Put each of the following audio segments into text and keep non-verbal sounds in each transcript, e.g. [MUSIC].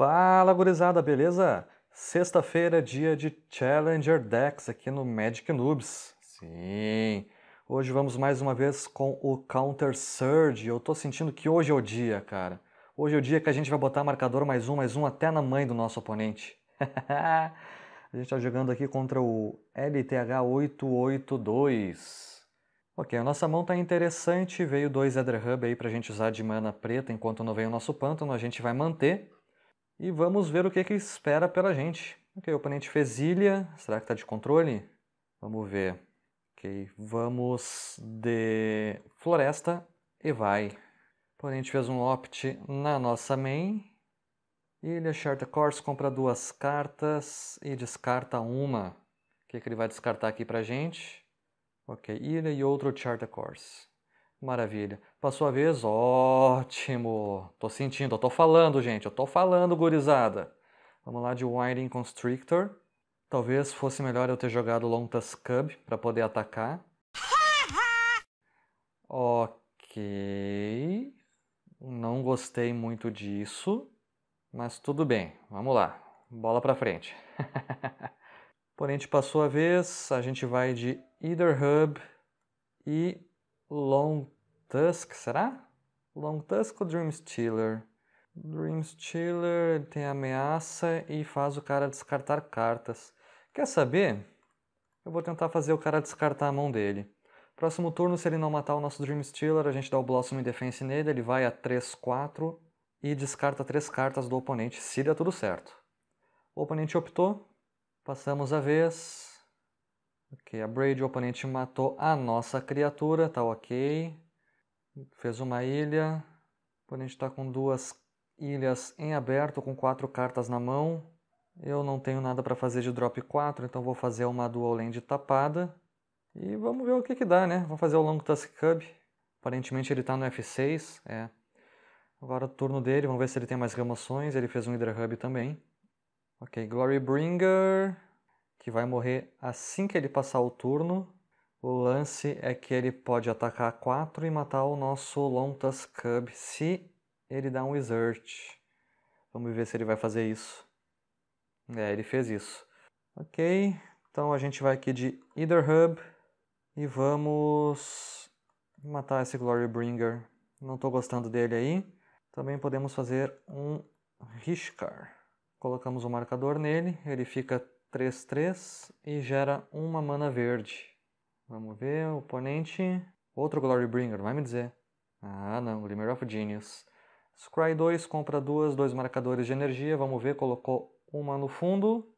Fala gurizada, beleza? Sexta-feira, dia de Challenger Decks aqui no Magic Noobs. Sim, hoje vamos mais uma vez com o Counter Surge. Eu tô sentindo que hoje é o dia, cara. Hoje é o dia que a gente vai botar marcador mais um, mais um até na mãe do nosso oponente. [LAUGHS] a gente está jogando aqui contra o LTH882. Ok, a nossa mão tá interessante, veio dois Ether Hub aí pra gente usar de mana preta enquanto não vem o nosso pântano, a gente vai manter. E vamos ver o que, que espera pela gente. Ok, o oponente fez ilha. Será que está de controle? Vamos ver. Ok, vamos de floresta e vai. O oponente fez um opt na nossa main. Ilha, Charter Course, compra duas cartas e descarta uma. O que, que ele vai descartar aqui para gente? Ok, ilha e outro Charter Course. Maravilha. Por sua vez, ótimo. Tô sentindo, eu tô falando, gente, eu tô falando, gurizada. Vamos lá de Winding Constrictor. Talvez fosse melhor eu ter jogado Long Tusk Cub para poder atacar. [LAUGHS] ok. Não gostei muito disso, mas tudo bem. Vamos lá. Bola para frente. [LAUGHS] Porém, para tipo, sua vez, a gente vai de Either Hub e Long Tusk, será? Long Tusk ou Dream Stealer? Dream Stealer tem ameaça e faz o cara descartar cartas. Quer saber? Eu vou tentar fazer o cara descartar a mão dele. Próximo turno, se ele não matar o nosso Dream Stealer, a gente dá o Blossom Defense nele, ele vai a 3, 4 e descarta três cartas do oponente se der tudo certo. O oponente optou, passamos a vez. Ok, a Braid, o oponente matou a nossa criatura, tá ok. Fez uma ilha. Porém, a gente está com duas ilhas em aberto, com quatro cartas na mão. Eu não tenho nada para fazer de drop 4, então vou fazer uma dual land tapada. E vamos ver o que que dá, né? Vamos fazer o Long Tusk Cub. Aparentemente ele está no F6, é. Agora o turno dele, vamos ver se ele tem mais remoções. Ele fez um Hydra Hub também. Ok, Glorybringer, que vai morrer assim que ele passar o turno. O lance é que ele pode atacar 4 e matar o nosso Lontas Cub se ele dá um Wizard. Vamos ver se ele vai fazer isso. É, ele fez isso. Ok, então a gente vai aqui de Either Hub e vamos matar esse Glorybringer. Não estou gostando dele aí. Também podemos fazer um Rishkar. Colocamos o um marcador nele, ele fica 3-3 e gera uma mana verde. Vamos ver, oponente. Outro Glorybringer, vai me dizer. Ah, não, Glimmer of Genius. Scry 2 compra duas, dois marcadores de energia. Vamos ver, colocou uma no fundo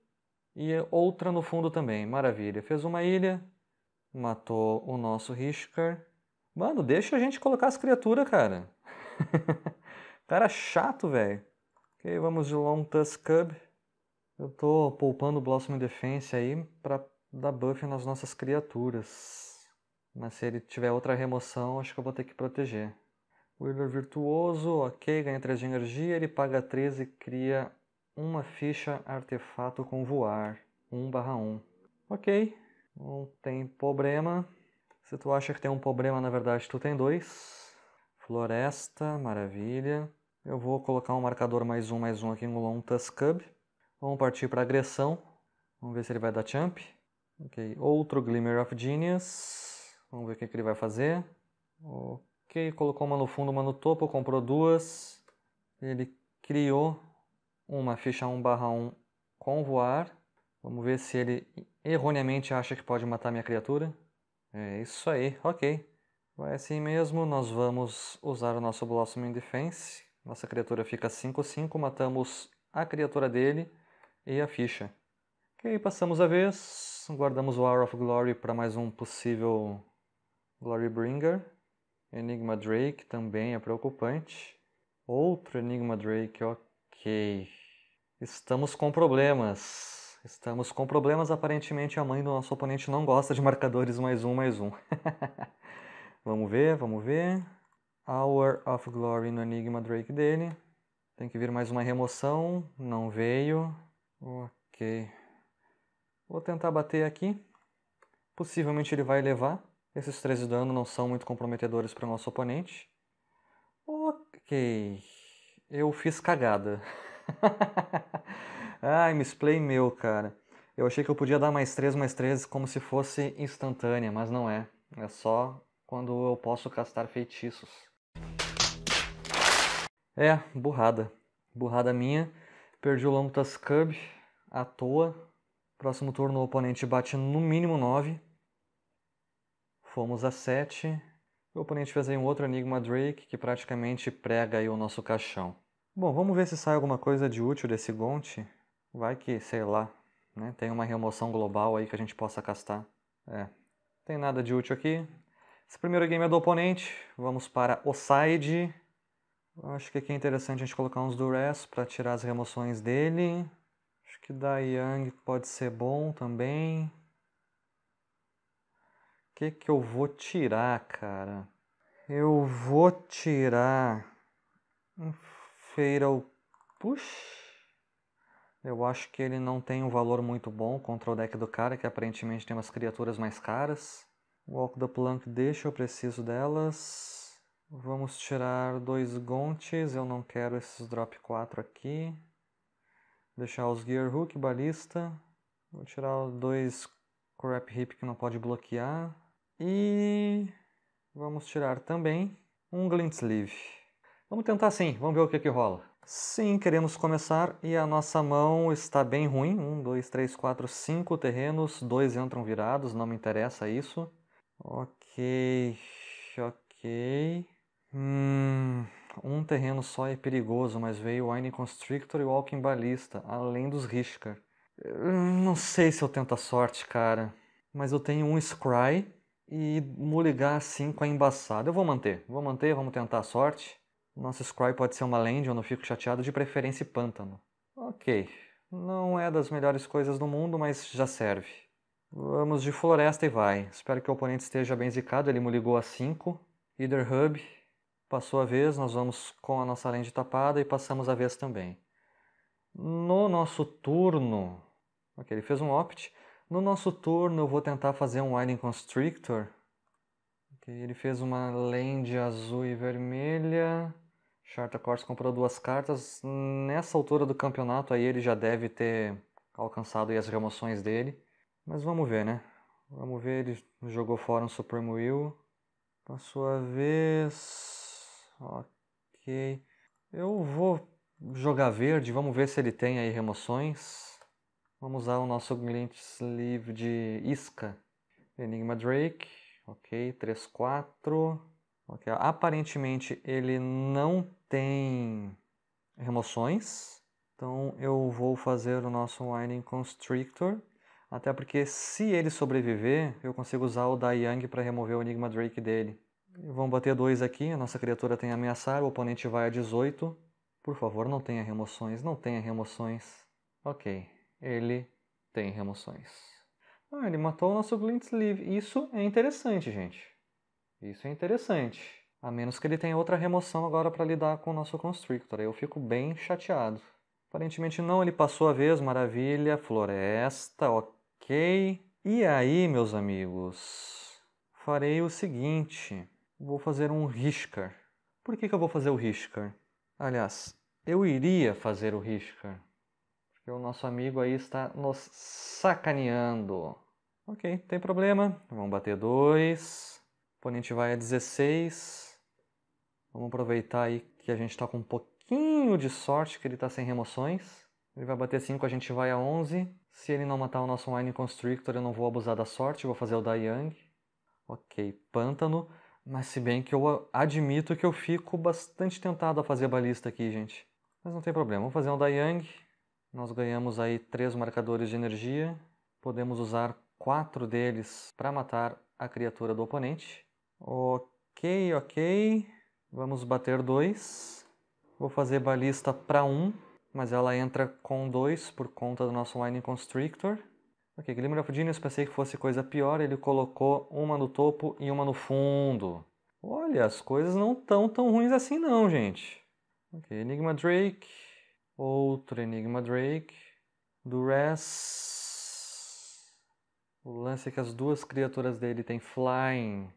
e outra no fundo também. Maravilha. Fez uma ilha, matou o nosso Rishkar. Mano, deixa a gente colocar as criaturas, cara. [LAUGHS] cara chato, velho. Ok, vamos de Long Tusk Cub. Eu tô poupando o Blossom Defense aí para dar buff nas nossas criaturas. Mas se ele tiver outra remoção, acho que eu vou ter que proteger. Wheeler Virtuoso, ok, ganha 3 de energia, ele paga 13 e cria uma ficha artefato com voar, 1 barra 1. Ok, não tem problema. Se tu acha que tem um problema, na verdade tu tem dois. Floresta, maravilha. Eu vou colocar um marcador mais um, mais um aqui no Long Tusk Cub. Vamos partir para agressão. Vamos ver se ele vai dar champ. Ok, outro Glimmer of Genius. Vamos ver o que, que ele vai fazer. Ok, colocou uma no fundo, uma no topo, comprou duas. Ele criou uma ficha 1 barra 1 com voar. Vamos ver se ele erroneamente acha que pode matar minha criatura. É isso aí, ok. Vai assim mesmo, nós vamos usar o nosso Blossoming Defense. Nossa criatura fica 5-5, matamos a criatura dele e a ficha. Ok, passamos a vez guardamos o Hour of Glory para mais um possível Glory Bringer. Enigma Drake também é preocupante. Outro Enigma Drake, ok. Estamos com problemas. Estamos com problemas. Aparentemente a mãe do nosso oponente não gosta de marcadores mais um, mais um. [LAUGHS] vamos ver, vamos ver. Hour of Glory no Enigma Drake dele. Tem que vir mais uma remoção. Não veio. Ok. Vou tentar bater aqui. Possivelmente ele vai levar. Esses 13 dano não são muito comprometedores para o nosso oponente. Ok. Eu fiz cagada. [LAUGHS] Ai, misplay meu, cara. Eu achei que eu podia dar mais 3, mais 3 como se fosse instantânea, mas não é. É só quando eu posso castar feitiços. É, burrada. Burrada minha. Perdi o Lomtas Cub à toa Próximo turno o oponente bate no mínimo 9. Fomos a 7. O oponente fez aí um outro Enigma Drake que praticamente prega aí o nosso caixão. Bom, vamos ver se sai alguma coisa de útil desse Gonte. Vai que, sei lá, né, tem uma remoção global aí que a gente possa castar. É, tem nada de útil aqui. Esse primeiro game é do oponente. Vamos para o side. Acho que aqui é interessante a gente colocar uns Duress para tirar as remoções dele. Acho que da Yang pode ser bom também. O que, que eu vou tirar, cara? Eu vou tirar. um Feira. Puxa. Eu acho que ele não tem um valor muito bom contra o deck do cara, que aparentemente tem umas criaturas mais caras. Walk the Plank deixa, eu preciso delas. Vamos tirar dois Gontes, eu não quero esses drop 4 aqui. Deixar os Gear Hook, Balista. Vou tirar dois Crap Hip que não pode bloquear. E vamos tirar também um Glint Sleeve. Vamos tentar sim, vamos ver o que, que rola. Sim, queremos começar e a nossa mão está bem ruim. Um, dois, três, quatro, cinco terrenos. Dois entram virados, não me interessa isso. Ok, ok. Hum... Um terreno só é perigoso, mas veio Wine Constrictor e o Walking Balista, além dos Rishkar. Não sei se eu tento a sorte, cara. Mas eu tenho um Scry e Mulligar assim com a é embaçado. Eu vou manter, vou manter, vamos tentar a sorte. Nosso Scry pode ser uma land, eu não fico chateado, de preferência pântano. Ok, não é das melhores coisas do mundo, mas já serve. Vamos de floresta e vai. Espero que o oponente esteja bem zicado, ele me ligou a 5. Either Hub, Passou a vez, nós vamos com a nossa lente tapada e passamos a vez também. No nosso turno, ok, ele fez um opt. No nosso turno eu vou tentar fazer um wilding Constrictor. Okay, ele fez uma lente azul e vermelha. Charta Cortes comprou duas cartas. Nessa altura do campeonato aí ele já deve ter alcançado as remoções dele. Mas vamos ver, né? Vamos ver, ele jogou fora um Supreme Will. Passou a vez. Ok. Eu vou jogar verde, vamos ver se ele tem aí remoções. Vamos usar o nosso Glint Sleeve de isca. Enigma Drake, ok, 3, 4. Okay. Aparentemente ele não tem remoções, então eu vou fazer o nosso Winding Constrictor, até porque se ele sobreviver, eu consigo usar o Da Young para remover o Enigma Drake dele. Vamos bater 2 aqui, a nossa criatura tem ameaçar, o oponente vai a 18. Por favor, não tenha remoções, não tenha remoções. Ok, ele tem remoções. Ah, ele matou o nosso Glint Sleeve. Isso é interessante, gente. Isso é interessante. A menos que ele tenha outra remoção agora para lidar com o nosso Constrictor. Aí eu fico bem chateado. Aparentemente não, ele passou a vez, maravilha, floresta, ok. E aí, meus amigos, farei o seguinte vou fazer um riscar. Por que, que eu vou fazer o riscar? Aliás, eu iria fazer o riscar, Porque o nosso amigo aí está nos sacaneando. Ok, tem problema. Vamos bater dois. O oponente vai a 16. Vamos aproveitar aí que a gente está com um pouquinho de sorte, que ele está sem remoções. Ele vai bater 5, a gente vai a 11. Se ele não matar o nosso Mine Constrictor, eu não vou abusar da sorte, vou fazer o Yang. Ok, Pântano. Mas se bem que eu admito que eu fico bastante tentado a fazer balista aqui, gente. Mas não tem problema, vamos fazer um Dayang. Nós ganhamos aí três marcadores de energia. Podemos usar quatro deles para matar a criatura do oponente. Ok, ok. Vamos bater dois. Vou fazer balista para um, mas ela entra com dois por conta do nosso Winding Constrictor. Ok, Glimmer of Genius, pensei que fosse coisa pior, ele colocou uma no topo e uma no fundo. Olha, as coisas não estão tão ruins assim não, gente. Ok, Enigma Drake, outro Enigma Drake, duress. O lance é que as duas criaturas dele têm Flying.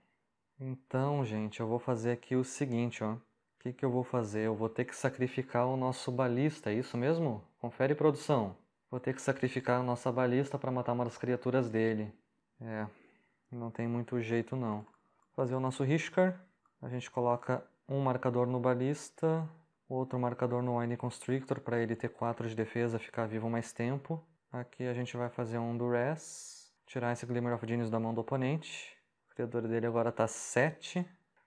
Então, gente, eu vou fazer aqui o seguinte, ó. O que, que eu vou fazer? Eu vou ter que sacrificar o nosso balista, é isso mesmo? Confere produção. Vou ter que sacrificar a nossa balista para matar uma das criaturas dele. É, não tem muito jeito não. Fazer o nosso Hishkar. A gente coloca um marcador no balista, outro marcador no Wine Constrictor para ele ter 4 de defesa, ficar vivo mais tempo. Aqui a gente vai fazer um Duress, tirar esse Glimmer of Genius da mão do oponente. O criador dele agora está 7.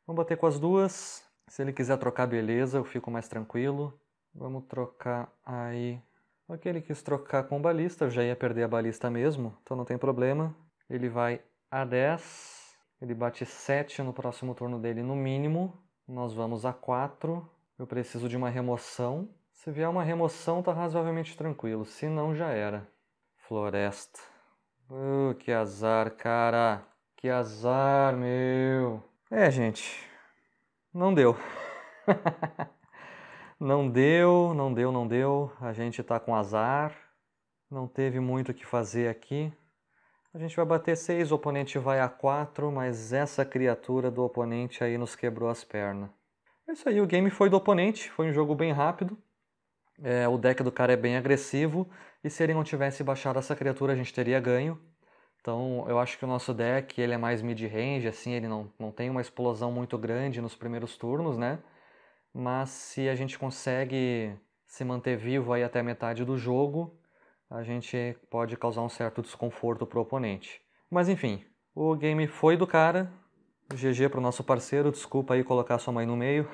Vamos bater com as duas. Se ele quiser trocar, beleza, eu fico mais tranquilo. Vamos trocar aí Aquele quis trocar com balista, eu já ia perder a balista mesmo, então não tem problema. Ele vai a 10, ele bate 7 no próximo turno dele no mínimo. Nós vamos a 4, eu preciso de uma remoção. Se vier uma remoção, tá razoavelmente tranquilo, se não, já era. Floresta. Uh, que azar, cara. Que azar, meu. É, gente. Não deu. [LAUGHS] Não deu, não deu, não deu. A gente está com azar. Não teve muito o que fazer aqui. A gente vai bater 6, o oponente vai a 4, mas essa criatura do oponente aí nos quebrou as pernas. É isso aí, o game foi do oponente, foi um jogo bem rápido. É, o deck do cara é bem agressivo, e se ele não tivesse baixado essa criatura, a gente teria ganho. Então eu acho que o nosso deck ele é mais mid-range, assim, ele não, não tem uma explosão muito grande nos primeiros turnos, né? mas se a gente consegue se manter vivo aí até metade do jogo, a gente pode causar um certo desconforto pro oponente. Mas enfim, o game foi do cara. GG pro nosso parceiro, desculpa aí colocar sua mãe no meio.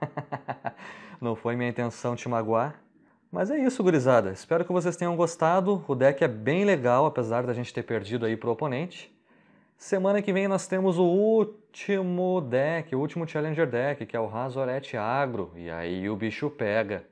[LAUGHS] Não foi minha intenção te magoar. Mas é isso, gurizada. Espero que vocês tenham gostado. O deck é bem legal, apesar da gente ter perdido aí pro oponente. Semana que vem nós temos o último deck, o último Challenger deck, que é o Razoret Agro, e aí o bicho pega.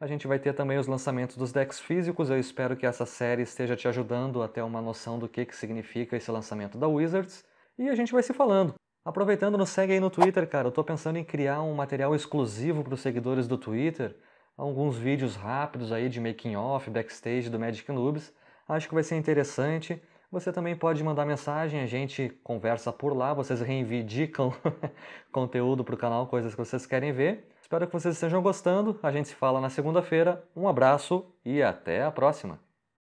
A gente vai ter também os lançamentos dos decks físicos, eu espero que essa série esteja te ajudando a ter uma noção do que, que significa esse lançamento da Wizards, e a gente vai se falando. Aproveitando, nos segue aí no Twitter, cara, eu tô pensando em criar um material exclusivo para os seguidores do Twitter, alguns vídeos rápidos aí de making off, backstage do Magic Noobs, acho que vai ser interessante, você também pode mandar mensagem, a gente conversa por lá, vocês reivindicam [LAUGHS] conteúdo para o canal, coisas que vocês querem ver. Espero que vocês estejam gostando. A gente se fala na segunda-feira. Um abraço e até a próxima!